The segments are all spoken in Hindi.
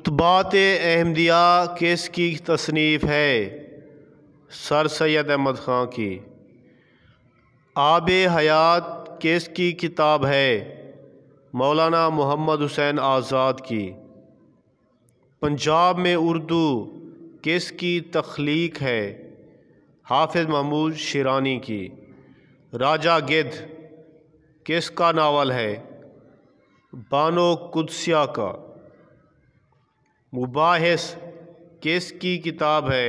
खुतबात अहमदिया किस की तसनीफ़ है सर सैद अहमद ख़ान की आब हयात किस की किताब है मौलाना मोहम्मद हुसैन आज़ाद की पंजाब में उर्दू किस की तख्लीक है हाफिज महमूद शिरानी की राजा गिद्ध किसका नावल है बानो कुदसिया का मुबास केस की किताब है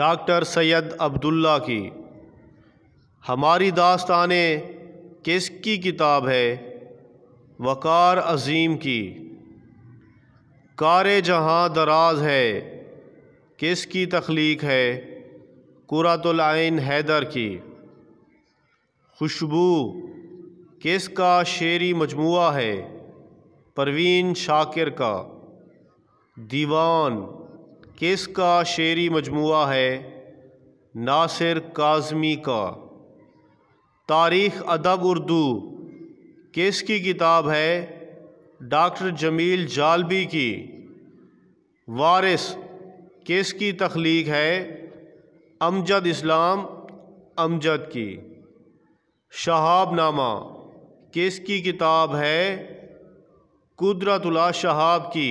डॉक्टर सैयद अब्दुल्ला की हमारी दास्तान किस की किताब है वक़ार अजीम की कार जहाँ दराज है किस की तख्लीक है कुरातुल्न हैदर की खुशबू किस का शेरी मजमू है परवीन शाकिर का दीवान किसका शेरी मजमू है नासिर काजमी का तारीख़ अदब उर्दू किस की किताब है डॉक्टर जमील जालबी की वारिस किस की तख्लीक है अमजद इस्लाम अमजद की शहाबनामा की किताब है कुदरतुल्ला शहाब की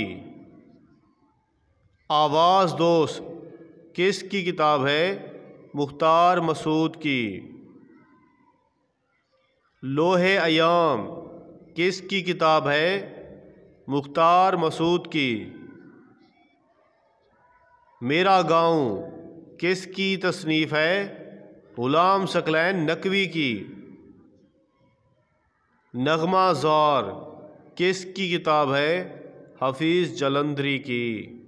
आवाज़ दोस्त किस की किताब है मुख्तार मसूद की लोहे अयाम किस की किताब है मुख्तार मसूद की मेरा गांव की तसनीफ़ है ग़ुलाम सकलैन नकवी की नगमा जार किसकी किताब है हफीज़ जलंधरी की